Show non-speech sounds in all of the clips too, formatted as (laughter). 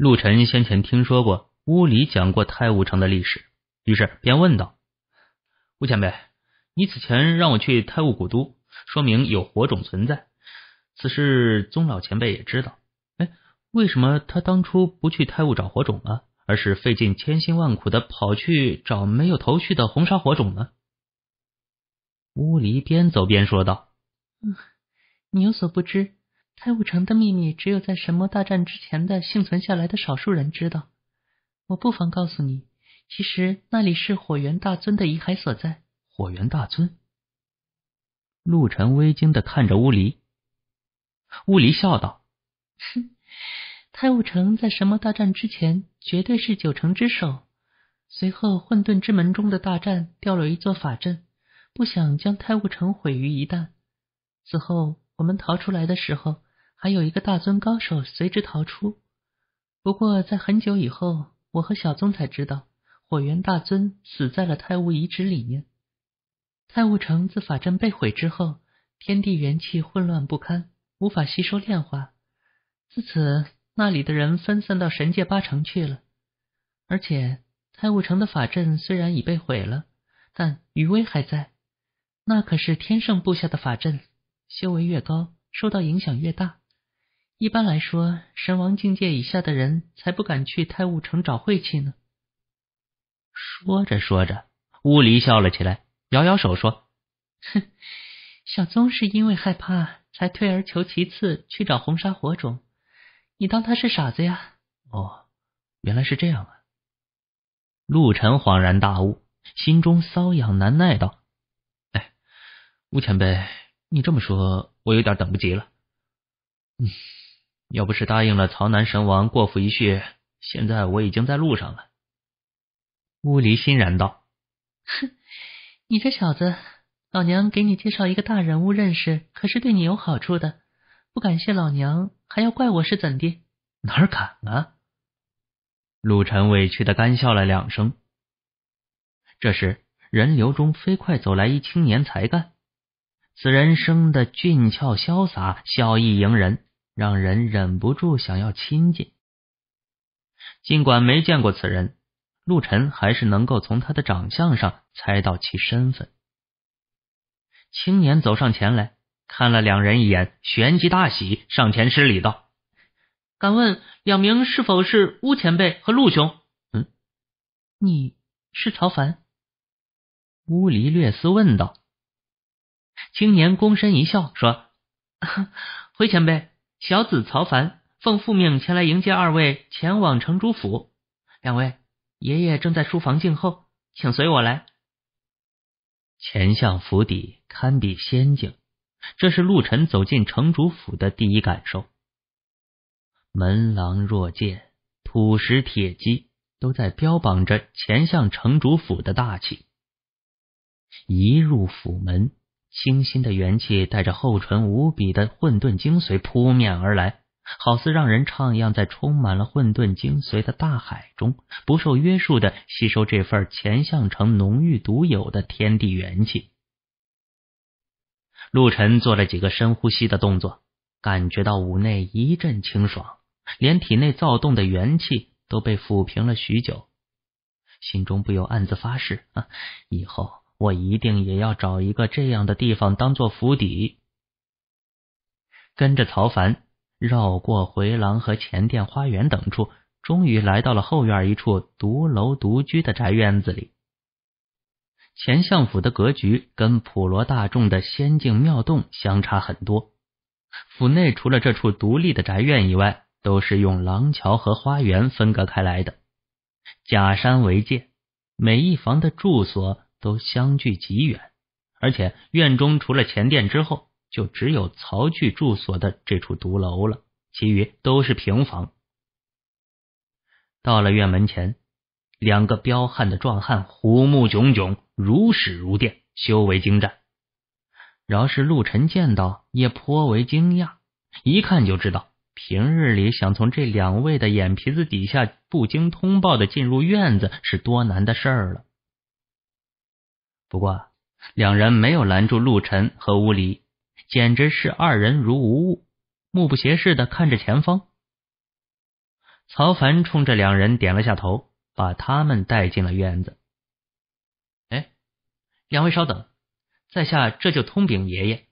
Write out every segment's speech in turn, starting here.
陆晨先前听说过屋里讲过泰武城的历史，于是便问道：“吴前辈，你此前让我去泰武古都，说明有火种存在。此事宗老前辈也知道。哎，为什么他当初不去泰武找火种呢？而是费尽千辛万苦的跑去找没有头绪的红沙火种呢？”乌里边走边说道：“嗯，你有所不知。”太武城的秘密只有在神魔大战之前的幸存下来的少数人知道。我不妨告诉你，其实那里是火源大尊的遗骸所在。火源大尊。陆晨微惊的看着乌离，乌离笑道：“哼，太武城在神魔大战之前绝对是九城之首。随后混沌之门中的大战掉落一座法阵，不想将太武城毁于一旦。此后我们逃出来的时候。”还有一个大尊高手随之逃出，不过在很久以后，我和小宗才知道火源大尊死在了太晤遗址里面。太晤城自法阵被毁之后，天地元气混乱不堪，无法吸收炼化。自此，那里的人分散到神界八城去了。而且，太晤城的法阵虽然已被毁了，但余威还在。那可是天圣布下的法阵，修为越高，受到影响越大。一般来说，神王境界以下的人才不敢去太雾城找晦气呢。说着说着，乌离笑了起来，摇摇手说：“哼，小宗是因为害怕，才退而求其次去找红沙火种。你当他是傻子呀？”哦，原来是这样啊！陆晨恍然大悟，心中瘙痒难耐道：“哎，乌前辈，你这么说，我有点等不及了。”嗯。要不是答应了曹南神王过府一叙，现在我已经在路上了。乌离欣然道：“哼，你这小子，老娘给你介绍一个大人物认识，可是对你有好处的，不感谢老娘还要怪我是怎的？哪敢啊！陆晨委屈的干笑了两声。这时，人流中飞快走来一青年才干，此人生的俊俏潇洒，笑意迎人。让人忍不住想要亲近。尽管没见过此人，陆晨还是能够从他的长相上猜到其身份。青年走上前来，看了两人一眼，旋即大喜，上前施礼道：“敢问两名是否是乌前辈和陆兄？”“嗯，你是曹凡。”乌离略思问道。青年躬身一笑，说：“回 (laughs) 前辈。”小子曹凡奉父命前来迎接二位前往城主府，两位爷爷正在书房静候，请随我来。前相府邸堪比仙境，这是陆晨走进城主府的第一感受。门廊若见，土石铁基都在标榜着前相城主府的大气。一入府门。清新的元气带着厚纯无比的混沌精髓扑面而来，好似让人徜徉在充满了混沌精髓的大海中，不受约束的吸收这份前向城浓郁独有的天地元气。陆晨做了几个深呼吸的动作，感觉到五内一阵清爽，连体内躁动的元气都被抚平了许久，心中不由暗自发誓：啊，以后。我一定也要找一个这样的地方当做府邸。跟着曹凡绕过回廊和前殿花园等处，终于来到了后院一处独楼独居的宅院子里。前相府的格局跟普罗大众的仙境庙洞相差很多，府内除了这处独立的宅院以外，都是用廊桥和花园分隔开来的，假山为界，每一房的住所。都相距极远，而且院中除了前殿之后，就只有曹巨住所的这处独楼了，其余都是平房。到了院门前，两个彪悍的壮汉虎目炯炯，如矢如电，修为精湛。饶是陆晨见到，也颇为惊讶。一看就知道，平日里想从这两位的眼皮子底下不经通报的进入院子，是多难的事儿了。不过，两人没有拦住陆晨和吴离，简直是二人如无物，目不斜视的看着前方。曹凡冲着两人点了下头，把他们带进了院子。哎，两位稍等，在下这就通禀爷爷。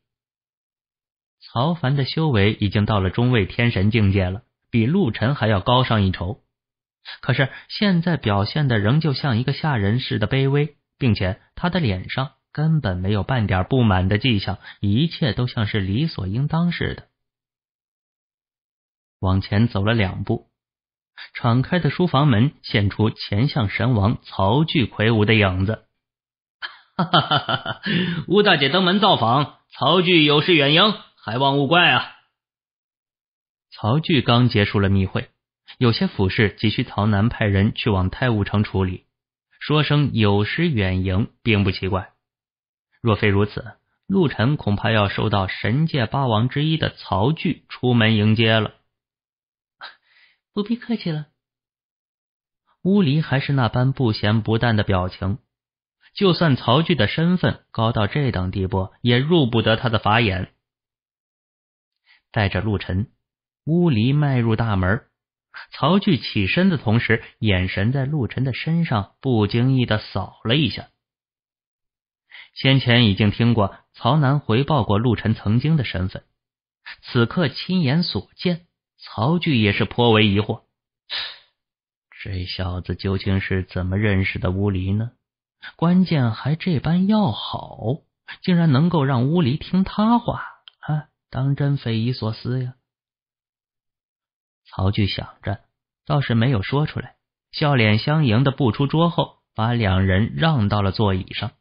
曹凡的修为已经到了中位天神境界了，比陆晨还要高上一筹，可是现在表现的仍旧像一个下人似的卑微。并且他的脸上根本没有半点不满的迹象，一切都像是理所应当似的。往前走了两步，敞开的书房门现出前向神王曹巨魁梧的影子。(laughs) 哈哈哈哈哈！吴大姐登门造访，曹巨有失远迎，还望勿怪啊。曹巨刚结束了密会，有些府事急需曹南派人去往泰武城处理。说声有失远迎，并不奇怪。若非如此，陆晨恐怕要受到神界八王之一的曹巨出门迎接了。不必客气了。乌离还是那般不咸不淡的表情，就算曹巨的身份高到这等地步，也入不得他的法眼。带着陆晨，乌离迈入大门。曹巨起身的同时，眼神在陆晨的身上不经意的扫了一下。先前已经听过曹楠回报过陆晨曾经的身份，此刻亲眼所见，曹巨也是颇为疑惑：这小子究竟是怎么认识的乌里呢？关键还这般要好，竟然能够让乌里听他话啊！当真匪夷所思呀！曹巨想着，倒是没有说出来，笑脸相迎的步出桌后，把两人让到了座椅上。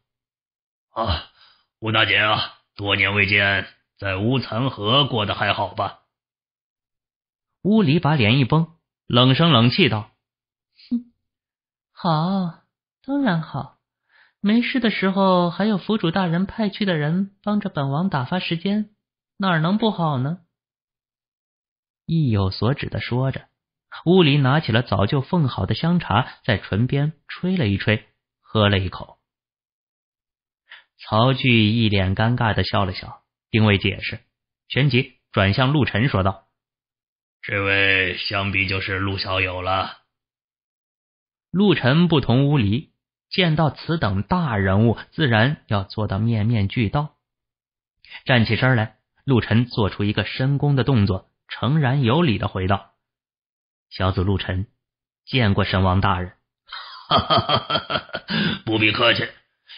啊，吴大姐啊，多年未见，在乌残河过得还好吧？乌里把脸一绷，冷声冷气道：“哼，好，当然好。没事的时候，还有府主大人派去的人帮着本王打发时间，哪能不好呢？”意有所指的说着，屋里拿起了早就奉好的香茶，在唇边吹了一吹，喝了一口。曹巨一脸尴尬的笑了笑，并未解释，旋即转向陆晨说道：“这位想必就是陆小友了。”陆晨不同乌里，见到此等大人物，自然要做到面面俱到。站起身来，陆晨做出一个深躬的动作。诚然有礼的回道：“小子陆晨，见过神王大人。不必客气，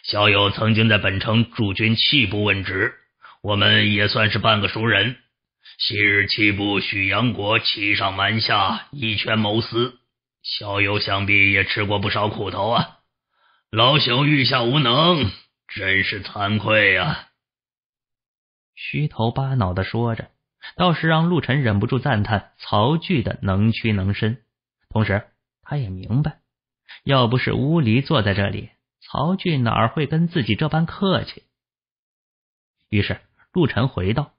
小友曾经在本城驻军七部问职，我们也算是半个熟人。昔日七部许阳国欺上瞒下，以权谋私，小友想必也吃过不少苦头啊。老朽御下无能，真是惭愧呀。”虚头巴脑的说着。倒是让陆晨忍不住赞叹曹俊的能屈能伸，同时他也明白，要不是乌离坐在这里，曹俊哪儿会跟自己这般客气。于是陆晨回道：“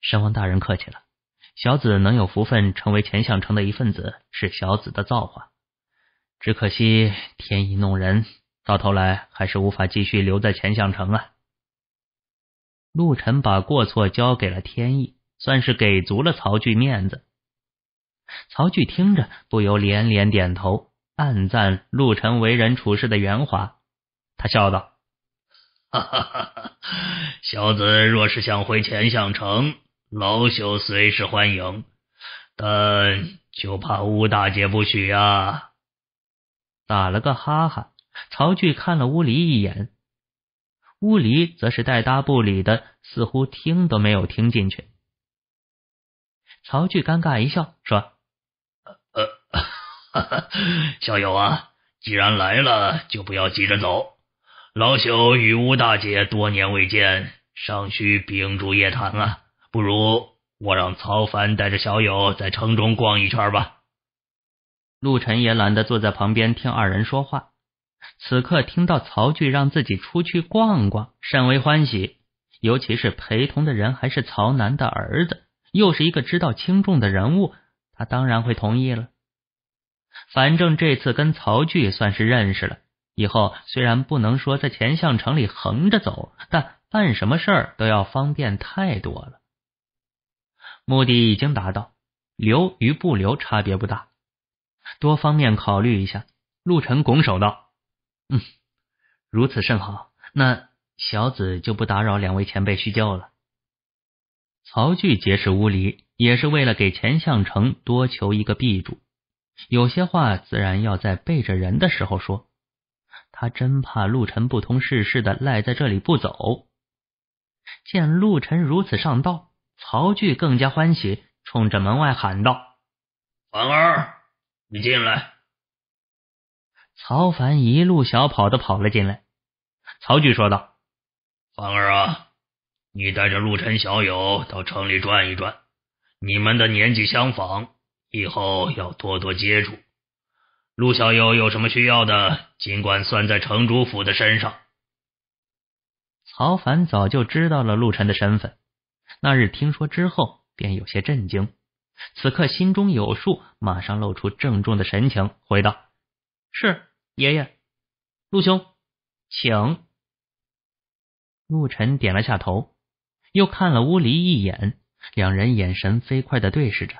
神王大人客气了，小子能有福分成为钱相城的一份子，是小子的造化。只可惜天意弄人，到头来还是无法继续留在钱相城啊。”陆晨把过错交给了天意，算是给足了曹巨面子。曹巨听着，不由连连点头，暗赞陆晨为人处事的圆滑。他笑道：“哈哈哈！小子若是想回钱相城，老朽随时欢迎，但就怕乌大姐不许呀。”打了个哈哈，曹巨看了乌离一眼。乌离则是带搭不理的，似乎听都没有听进去。曹巨尴尬一笑，说：“呃，(laughs) 小友啊，既然来了，就不要急着走。老朽与吴大姐多年未见，尚需秉烛夜谈啊。不如我让曹凡带着小友在城中逛一圈吧。”陆晨也懒得坐在旁边听二人说话。此刻听到曹巨让自己出去逛逛，甚为欢喜。尤其是陪同的人还是曹楠的儿子，又是一个知道轻重的人物，他当然会同意了。反正这次跟曹巨算是认识了，以后虽然不能说在前相城里横着走，但办什么事儿都要方便太多了。目的已经达到，留与不留差别不大，多方面考虑一下。陆晨拱手道。嗯，如此甚好，那小子就不打扰两位前辈叙旧了。曹巨结识乌离，也是为了给钱向成多求一个庇助。有些话自然要在背着人的时候说。他真怕陆晨不通世事的赖在这里不走。见陆晨如此上道，曹巨更加欢喜，冲着门外喊道：“婉儿，你进来。”曹凡一路小跑的跑了进来，曹巨说道：“凡儿啊，你带着陆晨小友到城里转一转，你们的年纪相仿，以后要多多接触。陆小友有什么需要的，尽管算在城主府的身上。”曹凡早就知道了陆晨的身份，那日听说之后便有些震惊，此刻心中有数，马上露出郑重的神情，回道：“是。”爷爷，陆兄，请。陆晨点了下头，又看了乌离一眼，两人眼神飞快的对视着。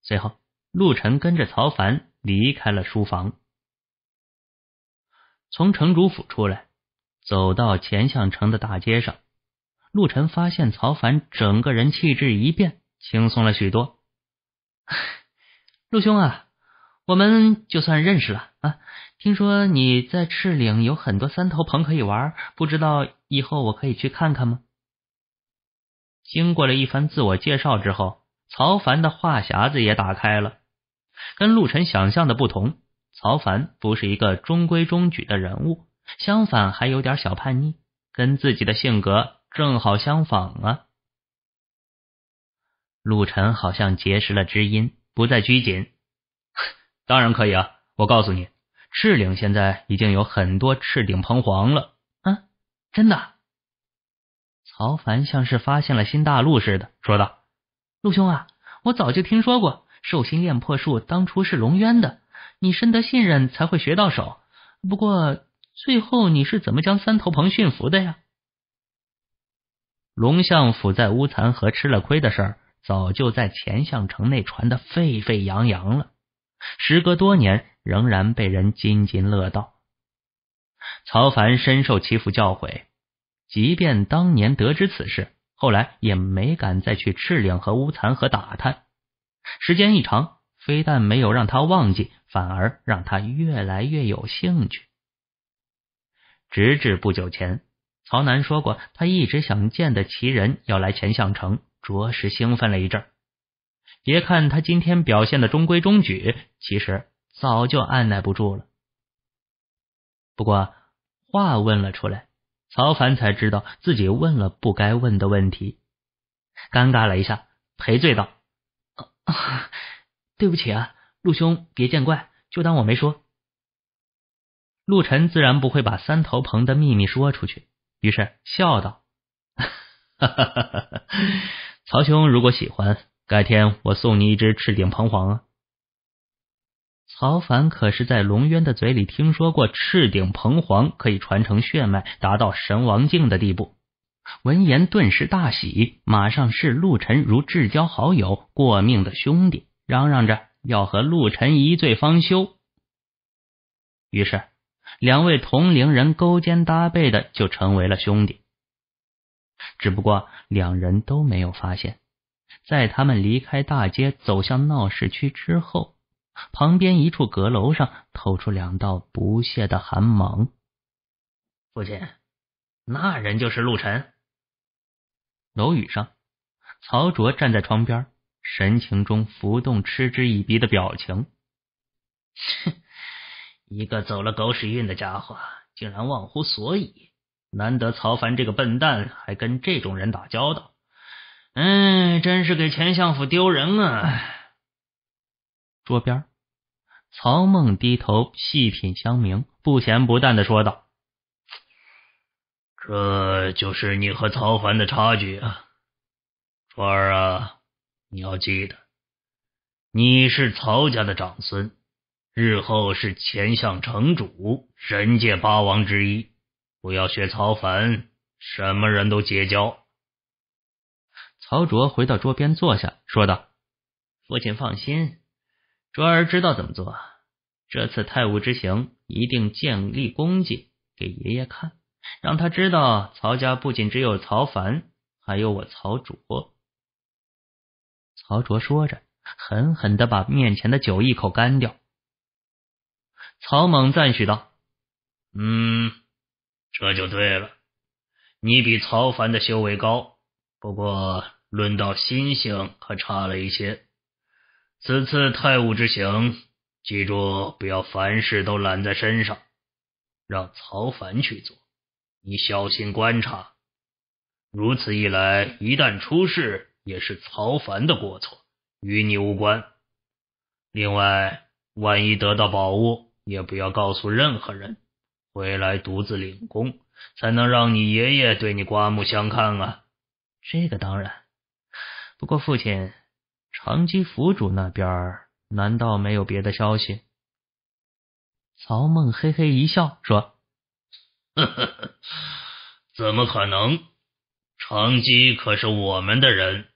随后，陆晨跟着曹凡离开了书房。从城主府出来，走到前向城的大街上，陆晨发现曹凡整个人气质一变，轻松了许多。(sighs) 陆兄啊，我们就算认识了啊。听说你在赤岭有很多三头棚可以玩，不知道以后我可以去看看吗？经过了一番自我介绍之后，曹凡的话匣子也打开了。跟陆晨想象的不同，曹凡不是一个中规中矩的人物，相反还有点小叛逆，跟自己的性格正好相仿啊。陆晨好像结识了知音，不再拘谨。(laughs) 当然可以啊，我告诉你。赤岭现在已经有很多赤顶鹏皇了，啊，真的？曹凡像是发现了新大陆似的说道：“陆兄啊，我早就听说过兽心炼魄术，当初是龙渊的，你深得信任才会学到手。不过最后你是怎么将三头鹏驯服的呀？”龙相府在乌残河吃了亏的事儿，早就在前相城内传得沸沸扬扬了。时隔多年。仍然被人津津乐道。曹凡深受其父教诲，即便当年得知此事，后来也没敢再去赤岭和乌残河打探。时间一长，非但没有让他忘记，反而让他越来越有兴趣。直至不久前，曹南说过他一直想见的奇人要来前相城，着实兴奋了一阵。别看他今天表现的中规中矩，其实……早就按耐不住了，不过话问了出来，曹凡才知道自己问了不该问的问题，尴尬了一下，赔罪道：“啊，对不起啊，陆兄别见怪，就当我没说。”陆晨自然不会把三头鹏的秘密说出去，于是笑道：“ (laughs) 哈哈哈哈曹兄如果喜欢，改天我送你一只赤顶鹏黄啊。”曹凡可是在龙渊的嘴里听说过赤顶鹏皇可以传承血脉达到神王境的地步，闻言顿时大喜，马上视陆晨如至交好友、过命的兄弟，嚷嚷着要和陆晨一醉方休。于是，两位同龄人勾肩搭背的就成为了兄弟。只不过，两人都没有发现，在他们离开大街走向闹市区之后。旁边一处阁楼上透出两道不屑的寒芒。父亲，那人就是陆晨。楼宇上，曹卓站在窗边，神情中浮动嗤之以鼻的表情。(laughs) 一个走了狗屎运的家伙，竟然忘乎所以。难得曹凡这个笨蛋还跟这种人打交道，哎，真是给钱相府丢人啊。桌边。曹孟低头细品香茗，不咸不淡的说道：“这就是你和曹凡的差距啊，川儿啊，你要记得，你是曹家的长孙，日后是前相城主、神界八王之一，不要学曹凡，什么人都结交。”曹卓回到桌边坐下，说道：“父亲放心。”卓儿知道怎么做，这次太武之行一定建立功绩给爷爷看，让他知道曹家不仅只有曹凡，还有我曹卓。曹卓说着，狠狠的把面前的酒一口干掉。曹猛赞许道：“嗯，这就对了，你比曹凡的修为高，不过论到心性，可差了一些。”此次太武之行，记住不要凡事都揽在身上，让曹凡去做。你小心观察，如此一来，一旦出事也是曹凡的过错，与你无关。另外，万一得到宝物，也不要告诉任何人，回来独自领功，才能让你爷爷对你刮目相看啊。这个当然，不过父亲。长基府主那边难道没有别的消息？曹孟嘿嘿一笑说：“怎么可能？长基可是我们的人。”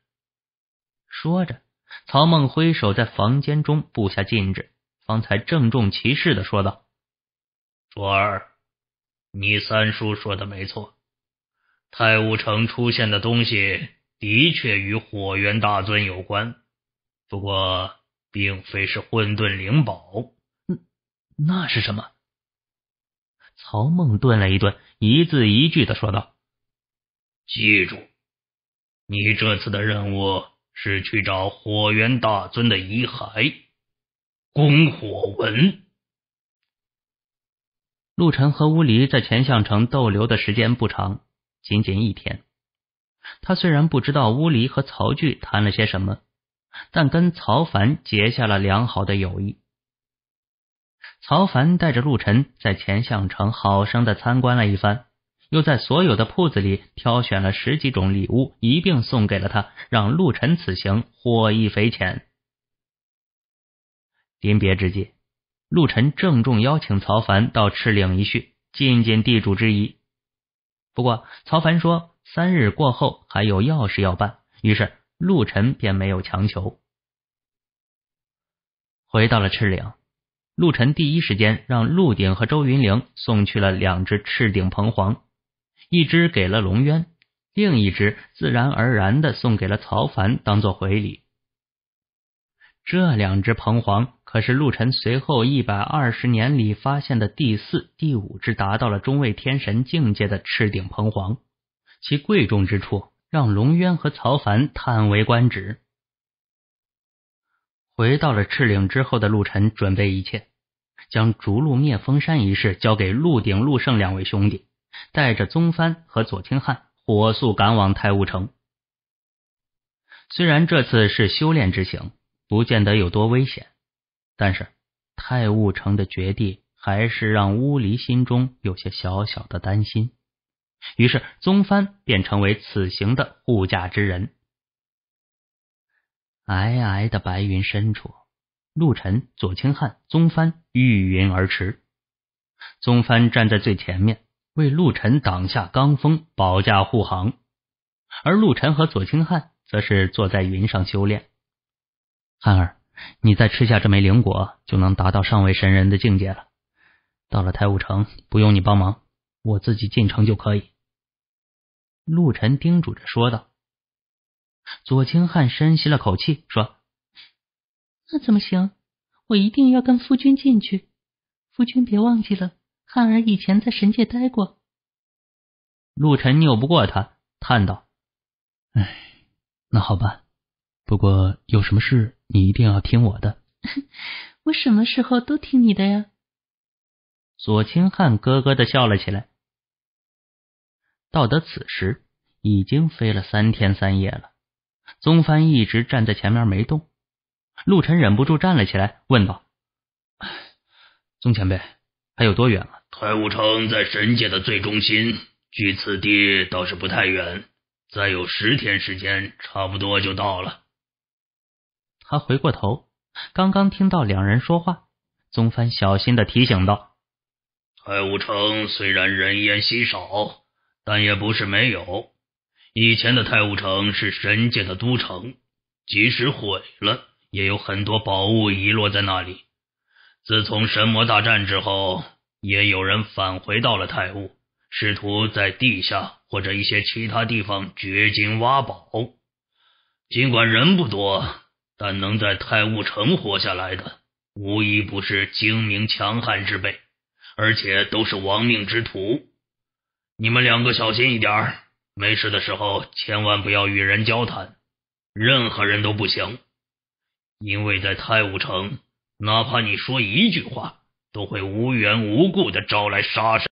说着，曹孟挥手在房间中布下禁制，方才郑重其事的说道：“卓儿，你三叔说的没错，太武城出现的东西的确与火源大尊有关。”不过，并非是混沌灵宝，那那是什么？曹孟顿了一顿，一字一句的说道：“记住，你这次的任务是去找火源大尊的遗骸，宫火文。”陆晨和乌离在前相城逗留的时间不长，仅仅一天。他虽然不知道乌离和曹巨谈了些什么。但跟曹凡结下了良好的友谊。曹凡带着陆晨在前相城好生的参观了一番，又在所有的铺子里挑选了十几种礼物，一并送给了他，让陆晨此行获益匪浅。临别之际，陆晨郑重邀请曹凡到赤岭一叙，尽尽地主之谊。不过，曹凡说三日过后还有要事要办，于是。陆晨便没有强求。回到了赤岭，陆晨第一时间让陆鼎和周云玲送去了两只赤顶鹏黄，一只给了龙渊，另一只自然而然的送给了曹凡当做回礼。这两只鹏黄可是陆晨随后一百二十年里发现的第四、第五只达到了中位天神境界的赤顶鹏黄，其贵重之处。让龙渊和曹凡叹为观止。回到了赤岭之后的陆晨准备一切，将逐鹿灭峰山一事交给陆鼎、陆胜两位兄弟，带着宗帆和左清汉火速赶往太雾城。虽然这次是修炼之行，不见得有多危险，但是太雾城的绝地还是让乌离心中有些小小的担心。于是，宗帆便成为此行的护驾之人。皑皑的白云深处，陆晨、左清汉、宗帆御云而驰。宗帆站在最前面，为陆晨挡下罡风，保驾护航；而陆晨和左清汉则是坐在云上修炼。汉儿，你再吃下这枚灵果，就能达到上位神人的境界了。到了太武城，不用你帮忙，我自己进城就可以。陆晨叮嘱着说道：“左清汉深吸了口气，说：‘那怎么行？我一定要跟夫君进去。夫君别忘记了，汉儿以前在神界待过。’”陆晨拗不过他，叹道：“哎，那好吧。不过有什么事，你一定要听我的。(laughs) ”“我什么时候都听你的呀？”左清汉咯咯的笑了起来。到得此时，已经飞了三天三夜了。宗帆一直站在前面没动，陆晨忍不住站了起来，问道：“宗前辈，还有多远啊？”太武城在神界的最中心，距此地倒是不太远，再有十天时间，差不多就到了。他回过头，刚刚听到两人说话，宗帆小心的提醒道：“太武城虽然人烟稀少。”但也不是没有。以前的泰晤城是神界的都城，即使毁了，也有很多宝物遗落在那里。自从神魔大战之后，也有人返回到了泰晤，试图在地下或者一些其他地方掘金挖宝。尽管人不多，但能在泰晤城活下来的，无一不是精明强悍之辈，而且都是亡命之徒。你们两个小心一点，没事的时候千万不要与人交谈，任何人都不行，因为在太武城，哪怕你说一句话，都会无缘无故的招来杀身。